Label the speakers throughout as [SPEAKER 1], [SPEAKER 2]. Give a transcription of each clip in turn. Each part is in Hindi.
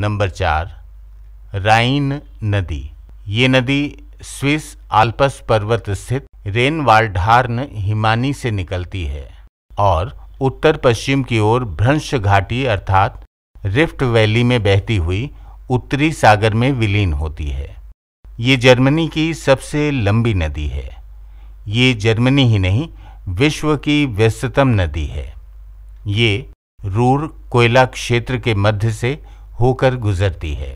[SPEAKER 1] नंबर चार राइन नदी ये नदी स्विस आल्पस पर्वत स्थित रेन वाल्ढार्न हिमानी से निकलती है और उत्तर पश्चिम की ओर भ्रंश घाटी अर्थात रिफ्ट वैली में बहती हुई उत्तरी सागर में विलीन होती है ये जर्मनी की सबसे लंबी नदी है ये जर्मनी ही नहीं विश्व की व्यस्ततम नदी है ये रूर कोयला क्षेत्र के मध्य से होकर गुजरती है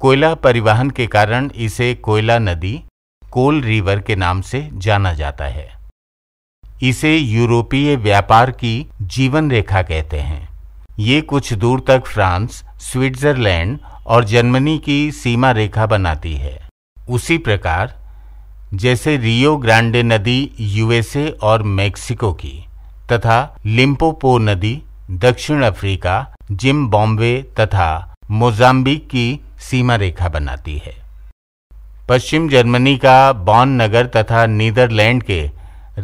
[SPEAKER 1] कोयला परिवहन के कारण इसे कोयला नदी कोल रिवर के नाम से जाना जाता है इसे यूरोपीय व्यापार की जीवन रेखा कहते हैं ये कुछ दूर तक फ्रांस स्विट्जरलैंड और जर्मनी की सीमा रेखा बनाती है उसी प्रकार जैसे रियो ग्रांडे नदी यूएसए और मेक्सिको की तथा लिम्पोपो नदी दक्षिण अफ्रीका जिम बॉम्बे तथा मोजाम्बिक की सीमा रेखा बनाती है पश्चिम जर्मनी का बॉन नगर तथा नीदरलैंड के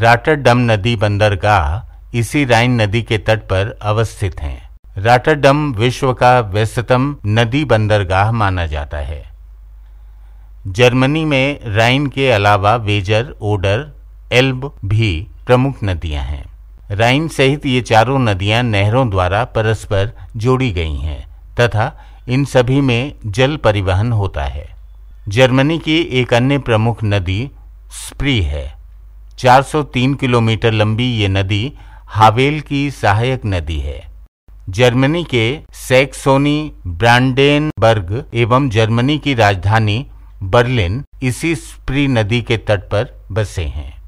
[SPEAKER 1] राटरडम नदी बंदरगाह इसी राइन नदी के तट पर अवस्थित हैं राटरडम विश्व का व्यस्तम नदी बंदरगाह माना जाता है जर्मनी में राइन के अलावा वेजर ओडर एल्ब भी प्रमुख नदियां हैं राइन सहित ये चारों नदियां नहरों द्वारा परस्पर जोड़ी गई हैं तथा इन सभी में जल परिवहन होता है जर्मनी की एक अन्य प्रमुख नदी स्प्री है 403 किलोमीटर लंबी ये नदी हावेल की सहायक नदी है जर्मनी के सेक्सोनी ब्रांडेनबर्ग एवं जर्मनी की राजधानी बर्लिन इसी स्प्री नदी के तट पर बसे हैं